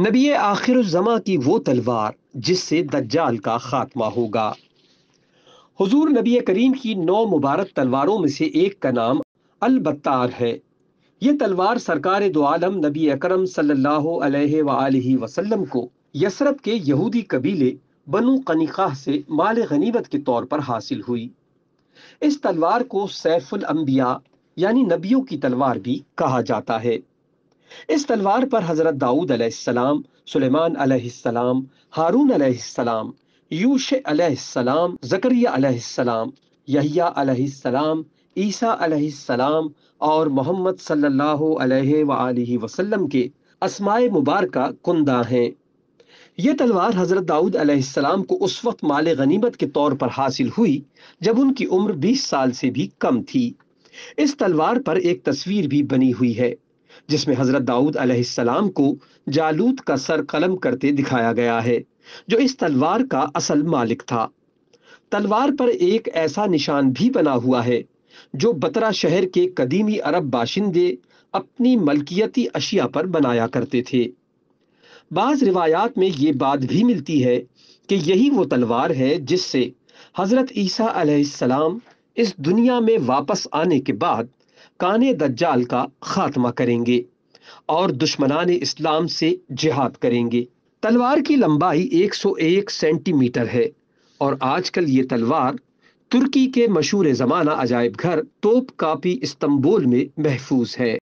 नबी आखिर जमा की वो तलवार जिससे दज्जाल का खात्मा होगा हुजूर नबी करीम की नौ मुबारक तलवारों में से एक का नाम अलबत्तार है यह तलवार सरकार दो आलम नबी अकरम सल्लल्लाहु अलैहि वसल्लम को यसरब के यहूदी कबीले बनु कनिकाह से माल गनीमत के तौर पर हासिल हुई इस तलवार को सैफुल अंबिया यानी नबियों की तलवार भी कहा जाता है इस तलवार पर हज़रत दाऊद अलैहिस्सलाम सुलेमान अलैहिस्सलाम हारून अलैहिस्सलाम यूश अलैहिस्सलाम जकरिया अलैहिस्सलाम यहिया अलैहिस्सलाम ईसा अलैहिस्सलाम और मोहम्मद सल्लल्लाहु अलैहि वआलिहि वसल्लम के असमाय मुबारक कुंदा हैं यह तलवार हज़रत दाऊद अलैहिस्सलाम को उस वक्त माल गनीमत के तौर पर हासिल हुई जब उनकी उम्र 20 साल से भी कम थी इस तलवार पर एक तस्वीर भी बनी हुई है जिसमें हजरत दाऊद अलैहिस्सलाम को जालूत का सर कलम करते दिखाया गया है जो इस तलवार का असल मालिक था तलवार पर एक ऐसा निशान भी बना हुआ है जो बतरा शहर के कदीमी अरब बाशिंदे अपनी मलकियती अशिया पर बनाया करते थे बाज़ रिवायात में ये बात भी मिलती है कि यही वो तलवार है जिससे हज़रत ईसा अलैहिस्सलाम इस दुनिया में वापस आने के बाद कान दज्जाल का खात्मा करेंगे और दुश्मनान इस्लाम से जिहाद करेंगे तलवार की लंबाई 101 सेंटीमीटर है और आजकल ये तलवार तुर्की के मशहूर ज़माना अजायब घर तोप कापी इस्तंबुल में महफूज है